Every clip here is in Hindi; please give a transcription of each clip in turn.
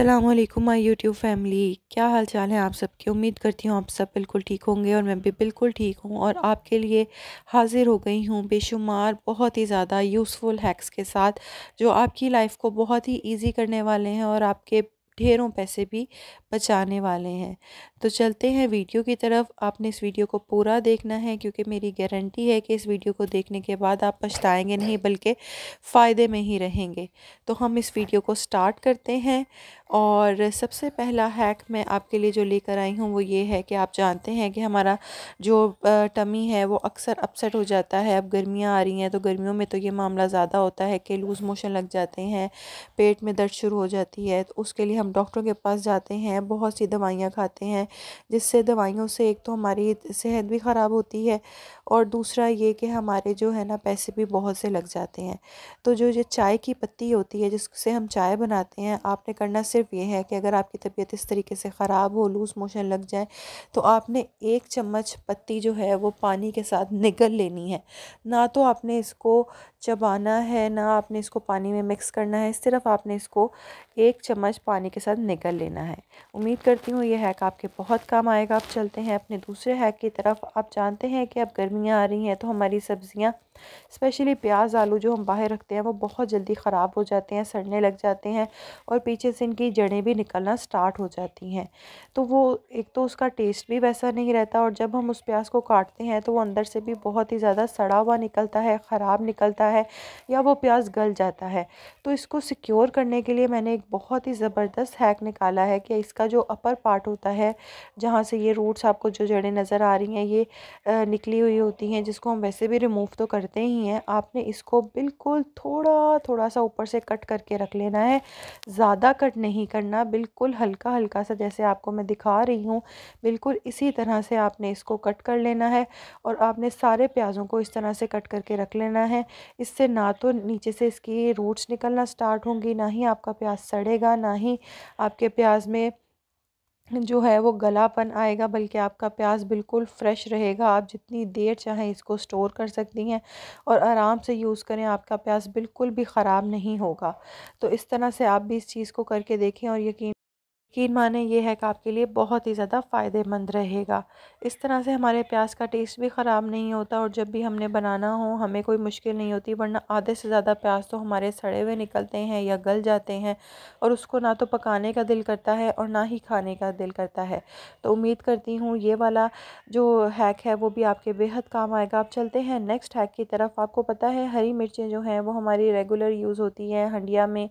अल्लाम माई यूट्यूब फैमिली क्या हाल चाल है आप सबकी उम्मीद करती हूँ आप सब बिल्कुल ठीक होंगे और मैं भी बिल्कुल ठीक हूँ और आपके लिए हाज़िर हो गई हूँ बेशुमार बहुत ही ज़्यादा यूज़फुल हैक्स के साथ जो आपकी लाइफ को बहुत ही ईजी करने वाले हैं और आपके ढेरों पैसे भी बचाने वाले हैं तो चलते हैं वीडियो की तरफ आपने इस वीडियो को पूरा देखना है क्योंकि मेरी गारंटी है कि इस वीडियो को देखने के बाद आप पछताएंगे नहीं बल्कि फ़ायदे में ही रहेंगे तो हम इस वीडियो को स्टार्ट करते हैं और सबसे पहला हैक मैं आपके लिए जो लेकर आई हूँ वो ये है कि आप जानते हैं कि हमारा जो टमी है वो अक्सर अपसेट हो जाता है अब गर्मियाँ आ रही हैं तो गर्मियों में तो ये मामला ज़्यादा होता है कि लूज़ मोशन लग जाते हैं पेट में दर्द शुरू हो जाती है तो उसके लिए हम डॉक्टरों के पास जाते हैं बहुत सी दवाइयाँ खाते हैं जिससे दवाइयों से एक तो हमारी सेहत भी ख़राब होती है और दूसरा ये कि हमारे जो है ना पैसे भी बहुत से लग जाते हैं तो जो ये चाय की पत्ती होती है जिससे हम चाय बनाते हैं आपने करना सिर्फ ये है कि अगर आपकी तबीयत इस तरीके से ख़राब हो लूज़ मोशन लग जाए तो आपने एक चम्मच पत्ती जो है वो पानी के साथ निगल लेनी है ना तो आपने इसको चबाना है ना आपने इसको पानी में मिक्स करना है सिर्फ आपने इसको एक चम्मच पानी के साथ निकल लेना है उम्मीद करती हूँ ये हैक आपके बहुत काम आएगा आप चलते हैं अपने दूसरे हैक की तरफ आप जानते हैं कि अब गर्मी गर्मियाँ आ रही हैं तो हमारी सब्ज़ियाँ स्पेशली प्याज आलू जो हम बाहर रखते हैं वो बहुत जल्दी ख़राब हो जाते हैं सड़ने लग जाते हैं और पीछे से इनकी जड़ें भी निकलना स्टार्ट हो जाती हैं तो वो एक तो उसका टेस्ट भी वैसा नहीं रहता और जब हम उस प्याज को काटते हैं तो वो अंदर से भी बहुत ही ज़्यादा सड़ा हुआ निकलता है ख़राब निकलता है या वो प्याज गल जाता है तो इसको सिक्योर करने के लिए मैंने एक बहुत ही ज़बरदस्त हैक निकाला है कि इसका जो अपर पार्ट होता है जहाँ से ये रूट्स आपको जो जड़ें नज़र आ रही हैं ये निकली हुई होती हैं जिसको हम वैसे भी रिमूव तो करते ही हैं आपने इसको बिल्कुल थोड़ा थोड़ा सा ऊपर से कट करके रख लेना है ज़्यादा कट नहीं करना बिल्कुल हल्का हल्का सा जैसे आपको मैं दिखा रही हूँ बिल्कुल इसी तरह से आपने इसको कट कर लेना है और आपने सारे प्याज़ों को इस तरह से कट करके रख लेना है इससे ना तो नीचे से इसकी रूट्स निकलना स्टार्ट होंगी ना ही आपका प्याज सड़ेगा ना ही आपके प्याज में जो है वो गलापन आएगा बल्कि आपका प्याज बिल्कुल फ्रेश रहेगा आप जितनी देर चाहें इसको स्टोर कर सकती हैं और आराम से यूज़ करें आपका प्याज बिल्कुल भी ख़राब नहीं होगा तो इस तरह से आप भी इस चीज़ को करके देखें और यकीन खीर माने ये हैक आपके लिए बहुत ही ज़्यादा फ़ायदेमंद रहेगा इस तरह से हमारे प्याज का टेस्ट भी ख़राब नहीं होता और जब भी हमने बनाना हो हमें कोई मुश्किल नहीं होती वरना आधे से ज़्यादा प्याज तो हमारे सड़े हुए निकलते हैं या गल जाते हैं और उसको ना तो पकाने का दिल करता है और ना ही खाने का दिल करता है तो उम्मीद करती हूँ ये वाला जो हैक है वो भी आपके बेहद काम आएगा आप चलते हैं नेक्स्ट हैक की तरफ आपको पता है हरी मिर्चें जो हैं वो हमारी रेगुलर यूज़ होती हैं हंडिया में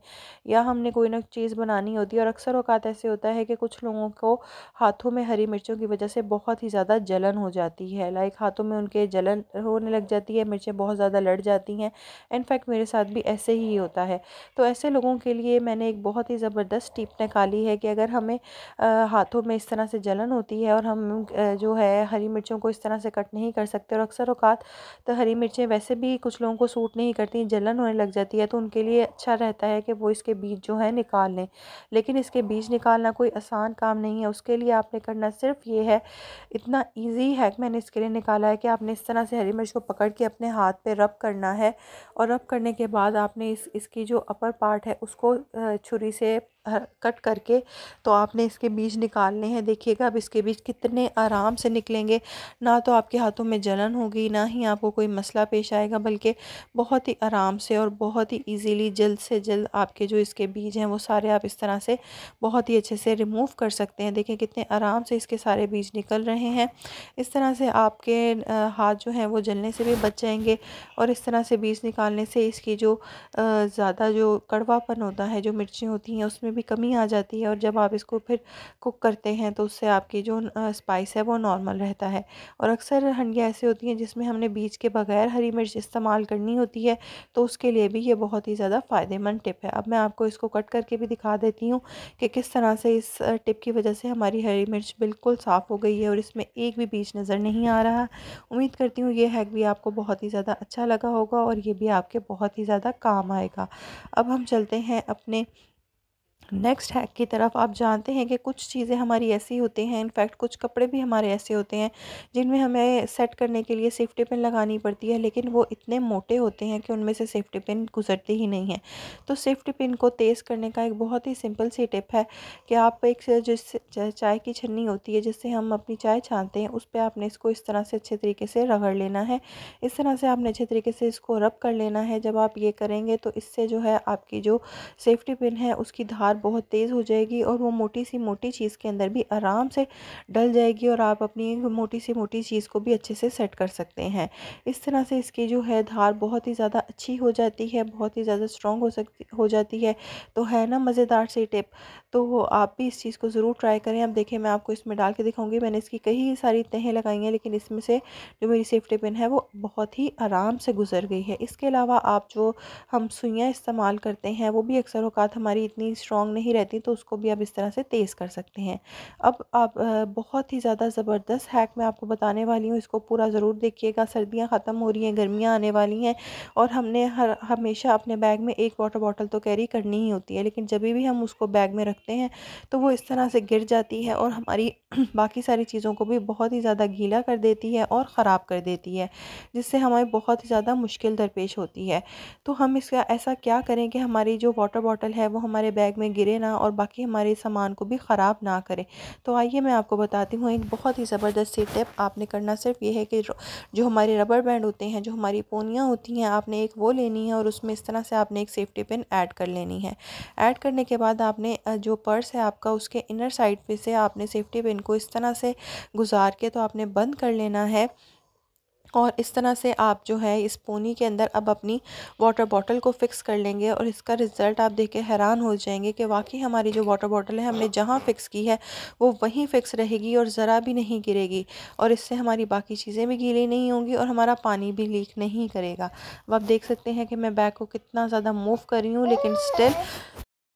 या हमने कोई ना चीज़ बनानी होती है और अक्सर अवकात ऐसे होता है कि कुछ लोगों को हाथों में हरी मिर्चों की वजह से बहुत ही ज़्यादा जलन हो जाती है लाइक हाथों में उनके जलन होने लग जाती है मिर्चें बहुत ज़्यादा लड़ जाती हैं इनफैक्ट मेरे साथ भी ऐसे ही होता है तो ऐसे लोगों के लिए मैंने एक बहुत ही ज़बरदस्त टिप निकाली है कि अगर हमें हाथों में इस तरह से जलन होती है और हम जो है हरी मिर्चों को इस तरह से कट नहीं कर सकते और अक्सर अवकात तो हरी मिर्चें वैसे भी कुछ लोगों को सूट नहीं करती जलन होने लग जाती है तो उनके लिए अच्छा रहता है कि वो इसके बीज जो है निकाल लें लेकिन इसके बीज निकाल निकालना कोई आसान काम नहीं है उसके लिए आपने करना सिर्फ ये है इतना ईजी हैक मैंने इसके लिए निकाला है कि आपने इस तरह से हरी मिर्च को पकड़ के अपने हाथ पे रब करना है और रब करने के बाद आपने इस इसकी जो अपर पार्ट है उसको छुरी से कट करके तो आपने इसके बीज निकालने हैं देखिएगा अब इसके बीज कितने आराम से निकलेंगे ना तो आपके हाथों में जलन होगी ना ही आपको कोई मसला पेश आएगा बल्कि बहुत ही आराम से और बहुत ही इजीली जल्द से जल्द आपके जो इसके बीज हैं वो सारे आप इस तरह से बहुत ही अच्छे से रिमूव कर सकते हैं देखें कितने आराम से इसके सारे बीज निकल रहे हैं इस तरह से आपके हाथ जो हैं वो जलने से भी बच जाएंगे और इस तरह से बीज निकालने से इसकी जो ज़्यादा जो कड़वापन होता है जो मिर्ची होती हैं उसमें में भी कमी आ जाती है और जब आप इसको फिर कुक करते हैं तो उससे आपकी जो स्पाइस है वो नॉर्मल रहता है और अक्सर हंडियाँ ऐसी होती हैं जिसमें हमने बीज के बगैर हरी मिर्च इस्तेमाल करनी होती है तो उसके लिए भी ये बहुत ही ज़्यादा फ़ायदेमंद टिप है अब मैं आपको इसको कट करके भी दिखा देती हूँ कि किस तरह से इस टिप की वजह से हमारी हरी मिर्च बिल्कुल साफ़ हो गई है और इसमें एक भी बीज नज़र नहीं आ रहा उम्मीद करती हूँ ये हैक भी आपको बहुत ही ज़्यादा अच्छा लगा होगा और ये भी आपके बहुत ही ज़्यादा काम आएगा अब हम चलते हैं अपने नेक्स्ट हैक की तरफ आप जानते हैं कि कुछ चीज़ें हमारी ऐसी होती हैं इनफैक्ट कुछ कपड़े भी हमारे ऐसे होते हैं जिनमें हमें सेट करने के लिए सेफ्टी पिन लगानी पड़ती है लेकिन वो इतने मोटे होते हैं कि उनमें से सेफ्टी पिन गुजरती ही नहीं है तो सेफ्टी पिन को तेज़ करने का एक बहुत ही सिंपल सी टिप है कि आप एक जिस चाय की छन्नी होती है जिससे हम अपनी चाय छानते हैं उस पर आपने इसको इस तरह से अच्छे तरीके से रगड़ लेना है इस तरह से आपने अच्छे तरीके से इसको रब कर लेना है जब आप ये करेंगे तो इससे जो है आपकी जो सेफ्टी पिन है उसकी धार बहुत तेज़ हो जाएगी और वो मोटी सी मोटी चीज़ के अंदर भी आराम से डल जाएगी और आप अपनी मोटी सी मोटी चीज़ को भी अच्छे से सेट कर सकते हैं इस तरह से इसकी जो है धार बहुत ही ज़्यादा अच्छी हो जाती है बहुत ही ज़्यादा स्ट्रॉन्ग हो सकती हो जाती है तो है ना मज़ेदार सी टिप तो आप भी इस चीज़ को ज़रूर ट्राई करें अब देखें मैं आपको इसमें डाल के दिखाऊंगी मैंने इसकी कई सारी तहें लगाई हैं लेकिन इसमें से जो मेरी सेफ्टी पिन है वो बहुत ही आराम से गुजर गई है इसके अलावा आप जो हम सुइयाँ इस्तेमाल करते हैं वो भी अक्सर अवकात हमारी इतनी स्ट्रॉन्ग स्ट्रॉन्ग नहीं रहती तो उसको भी आप इस तरह से तेज़ कर सकते हैं अब आप बहुत ही ज़्यादा ज़बरदस्त हैक मैं आपको बताने वाली हूँ इसको पूरा ज़रूर देखिएगा सर्दियाँ ख़त्म हो रही हैं गर्मियाँ आने वाली हैं और हमने हर हमेशा अपने बैग में एक वाटर बॉटल तो कैरी करनी ही होती है लेकिन जब भी हम उसको बैग में रखते हैं तो वो इस तरह से गिर जाती है और हमारी बाकी सारी चीज़ों को भी बहुत ही ज़्यादा गीला कर देती है और ख़राब कर देती है जिससे हमें बहुत ही ज़्यादा मुश्किल दरपेश होती है तो हम इसका ऐसा क्या करें कि हमारी जो वाटर बॉटल है वो हमारे बैग में गिरे ना और बाकी हमारे सामान को भी ख़राब ना करें तो आइए मैं आपको बताती हूँ एक बहुत ही ज़बरदस्त सी टिप आपने करना सिर्फ ये है कि जो हमारे रबर बैंड होते हैं जो हमारी पोनियाँ होती हैं आपने एक वो लेनी है और उसमें इस तरह से आपने एक सेफ्टी पिन ऐड कर लेनी है ऐड करने के बाद आपने जो पर्स है आपका उसके इनर साइड पे से आपने सेफ्टी पिन को इस तरह से गुजार के तो आपने बंद कर लेना है और इस तरह से आप जो है इस पोनी के अंदर अब अपनी वाटर बॉटल को फिक्स कर लेंगे और इसका रिज़ल्ट आप देख के हैरान हो जाएंगे कि वाकई हमारी जो वाटर बॉटल है हमने जहाँ फ़िक्स की है वो वहीं फ़िक्स रहेगी और ज़रा भी नहीं गिरेगी और इससे हमारी बाकी चीज़ें भी गीली नहीं होंगी और हमारा पानी भी लीक नहीं करेगा अब आप देख सकते हैं कि मैं बैग को कितना ज़्यादा मूव कर रही हूँ लेकिन स्टिल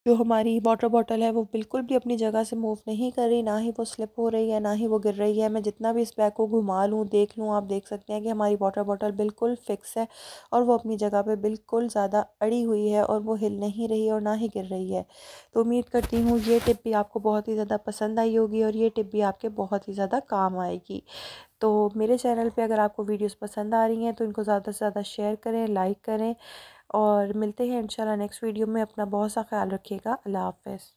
जो हमारी वाटर बॉटल है वो बिल्कुल भी अपनी जगह से मूव नहीं कर रही ना ही वो स्लिप हो रही है ना ही वो गिर रही है मैं जितना भी इस बैग को घुमा लूँ देख लूँ आप देख सकते हैं कि हमारी वाटर बॉटल बिल्कुल फिक्स है और वो अपनी जगह पर बिल्कुल ज़्यादा अड़ी हुई है और वो हिल नहीं रही और ना ही गिर रही है तो उम्मीद करती हूँ ये टिप भी आपको बहुत ही ज़्यादा पसंद आई होगी और ये टिप भी आपके बहुत ही ज़्यादा काम आएगी तो मेरे चैनल पर अगर आपको वीडियोज़ पसंद आ रही हैं तो इनको ज़्यादा से ज़्यादा शेयर करें लाइक करें और मिलते हैं इंशाल्लाह नेक्स्ट वीडियो में अपना बहुत सा ख्याल रखिएगा अल्लाह हाफ़िज़